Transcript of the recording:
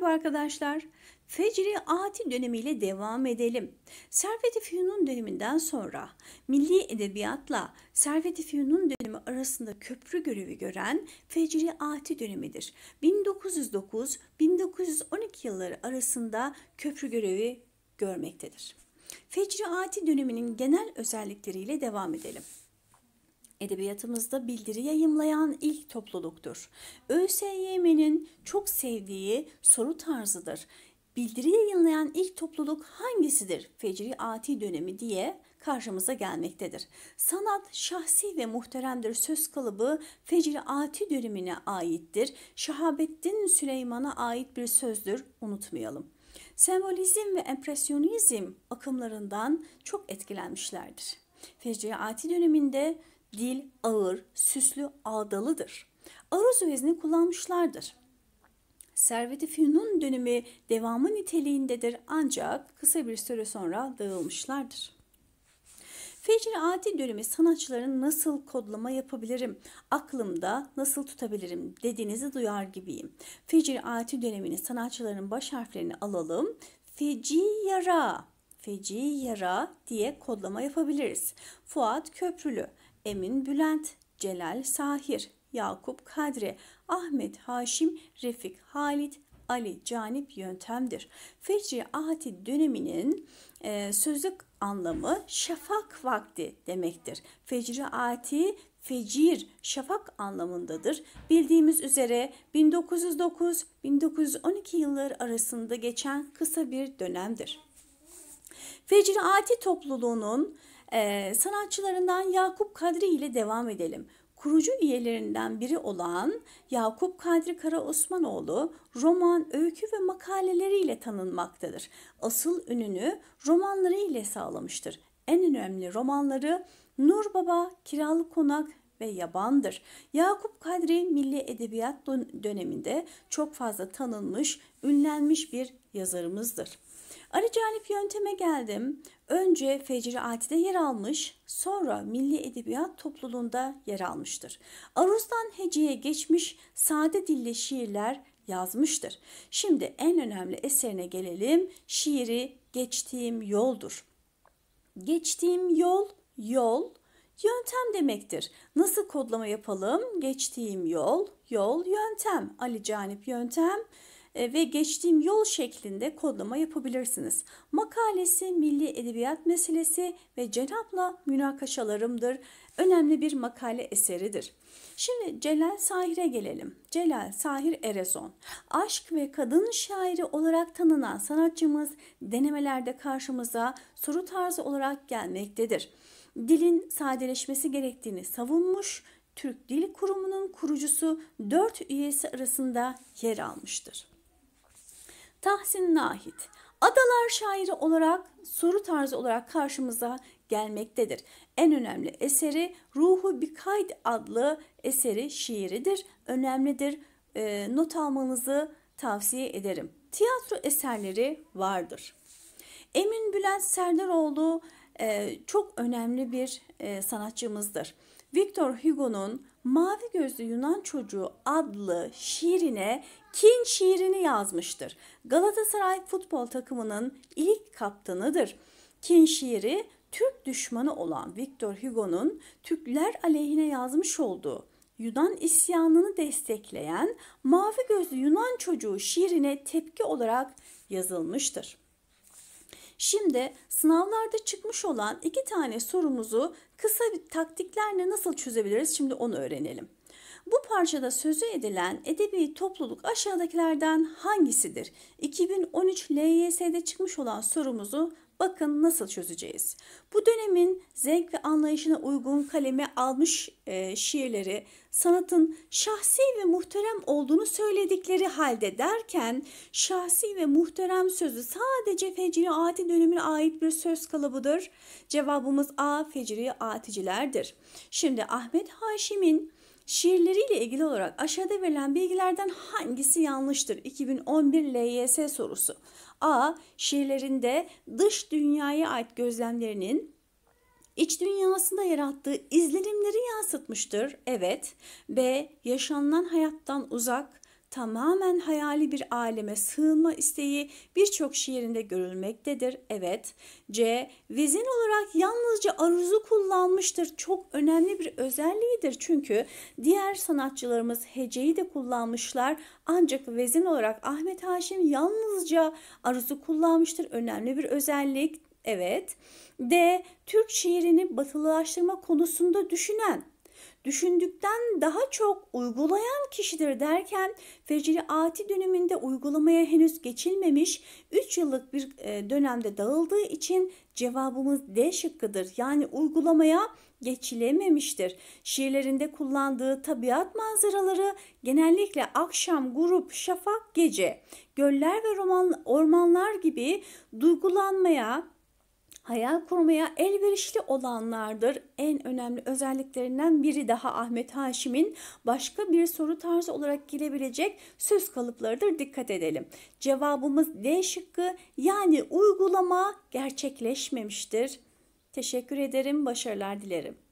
Merhaba arkadaşlar. Fecri Ati dönemiyle devam edelim. Servet-i Fünun döneminden sonra milli edebiyatla Servet-i Fünun dönemi arasında köprü görevi gören Fecri Ati dönemidir. 1909-1912 yılları arasında köprü görevi görmektedir. Fecri Ati döneminin genel özellikleriyle devam edelim edebiyatımızda bildiri yayımlayan ilk topluluktur. ÖSYM'nin çok sevdiği soru tarzıdır. Bildiri yayınlayan ilk topluluk hangisidir? Fecri Ati dönemi diye karşımıza gelmektedir. Sanat şahsi ve muhteremdir söz kalıbı Fecri Ati dönemine aittir. Şahabettin Süleyman'a ait bir sözdür unutmayalım. Sembolizm ve empresyonizm akımlarından çok etkilenmişlerdir. Fecri Ati döneminde dil ağır, süslü, ağdalıdır. Aruz vezni kullanmışlardır. Serveti Fünun dönemi devamı niteliğindedir ancak kısa bir süre sonra dağılmışlardır. Fecr Adi dönemi sanatçıların nasıl kodlama yapabilirim, aklımda nasıl tutabilirim dediğinizi duyar gibiyim. Fecr Adi dönemini sanatçıların baş harflerini alalım. Feciyara Feci Yara diye kodlama yapabiliriz. Fuat Köprülü, Emin Bülent, Celal Sahir, Yakup Kadri, Ahmet Haşim, Refik Halit, Ali Canip yöntemdir. Fecri Ahati döneminin e, sözlük anlamı şafak vakti demektir. Fecri Ahati fecir, şafak anlamındadır. Bildiğimiz üzere 1909-1912 yılları arasında geçen kısa bir dönemdir. Ati topluluğunun e, sanatçılarından Yakup Kadri ile devam edelim. Kurucu üyelerinden biri olan Yakup Kadri Kara Osmanoğlu roman, öykü ve makaleleriyle tanınmaktadır. Asıl ününü romanları ile sağlamıştır. En önemli romanları Nur Baba, Kiralık Konak ve yabandır. Yakup Kadri milli edebiyat döneminde çok fazla tanınmış, ünlenmiş bir yazarımızdır. Arı Canip yönteme geldim. Önce Fecri Ati'de yer almış, sonra Milli Edebiyat Topluluğunda yer almıştır. Aruz'dan Hece'ye geçmiş sade dille şiirler yazmıştır. Şimdi en önemli eserine gelelim. Şiiri Geçtiğim Yoldur. Geçtiğim yol, yol, Yöntem demektir. Nasıl kodlama yapalım? Geçtiğim yol, yol, yöntem. Ali Canip yöntem. E, ve geçtiğim yol şeklinde kodlama yapabilirsiniz. Makalesi milli edebiyat meselesi ve Cenap'la münakaşalarımdır. Önemli bir makale eseridir. Şimdi Celal Sahir'e gelelim. Celal Sahir Erezon. Aşk ve kadın şairi olarak tanınan sanatçımız denemelerde karşımıza soru tarzı olarak gelmektedir. Dilin sadeleşmesi gerektiğini savunmuş, Türk Dil Kurumu'nun kurucusu 4 üyesi arasında yer almıştır. Tahsin Nahit. Adalar şairi olarak soru tarzı olarak karşımıza gelmektedir. En önemli eseri Ruhu Bikayd adlı eseri şiiridir. Önemlidir. E, not almanızı tavsiye ederim. Tiyatro eserleri vardır. Emin Bülent Serdaroğlu e, çok önemli bir e, sanatçımızdır. Victor Hugo'nun Mavi Gözlü Yunan Çocuğu adlı şiirine Kin şiirini yazmıştır. Galatasaray futbol takımının ilk kaptanıdır. Kin şiiri Türk düşmanı olan Victor Hugo'nun Türkler aleyhine yazmış olduğu Yunan isyanını destekleyen Mavi Gözlü Yunan Çocuğu şiirine tepki olarak yazılmıştır. Şimdi sınavlarda çıkmış olan iki tane sorumuzu kısa bir taktiklerle nasıl çözebiliriz şimdi onu öğrenelim. Bu parçada sözü edilen edebi topluluk aşağıdakilerden hangisidir? 2013 LYS'de çıkmış olan sorumuzu Bakın nasıl çözeceğiz. Bu dönemin zevk ve anlayışına uygun kaleme almış e, şiirleri sanatın şahsi ve muhterem olduğunu söyledikleri halde derken şahsi ve muhterem sözü sadece fecri ati dönemine ait bir söz kalıbıdır. Cevabımız A fecri aticilerdir. Şimdi Ahmet Haşim'in Şiirleriyle ilgili olarak aşağıda verilen bilgilerden hangisi yanlıştır? 2011 LYS sorusu. A. Şiirlerinde dış dünyaya ait gözlemlerinin iç dünyasında yarattığı izlenimleri yansıtmıştır. Evet. B. Yaşanılan hayattan uzak, tamamen hayali bir aleme sığınma isteği birçok şiirinde görülmektedir. Evet, C. Vezin olarak yalnızca aruzu kullanmıştır. Çok önemli bir özelliğidir çünkü diğer sanatçılarımız heceyi de kullanmışlar. Ancak vezin olarak Ahmet Haşim yalnızca aruzu kullanmıştır. Önemli bir özellik. Evet. D. Türk şiirini batılılaştırma konusunda düşünen düşündükten daha çok uygulayan kişidir derken fecri ati döneminde uygulamaya henüz geçilmemiş 3 yıllık bir e, dönemde dağıldığı için cevabımız D şıkkıdır. Yani uygulamaya geçilememiştir. Şiirlerinde kullandığı tabiat manzaraları genellikle akşam, grup, şafak, gece, göller ve roman, ormanlar gibi duygulanmaya, hayal kurmaya elverişli olanlardır. En önemli özelliklerinden biri daha Ahmet Haşim'in başka bir soru tarzı olarak gelebilecek söz kalıplarıdır. Dikkat edelim. Cevabımız D şıkkı yani uygulama gerçekleşmemiştir. Teşekkür ederim, başarılar dilerim.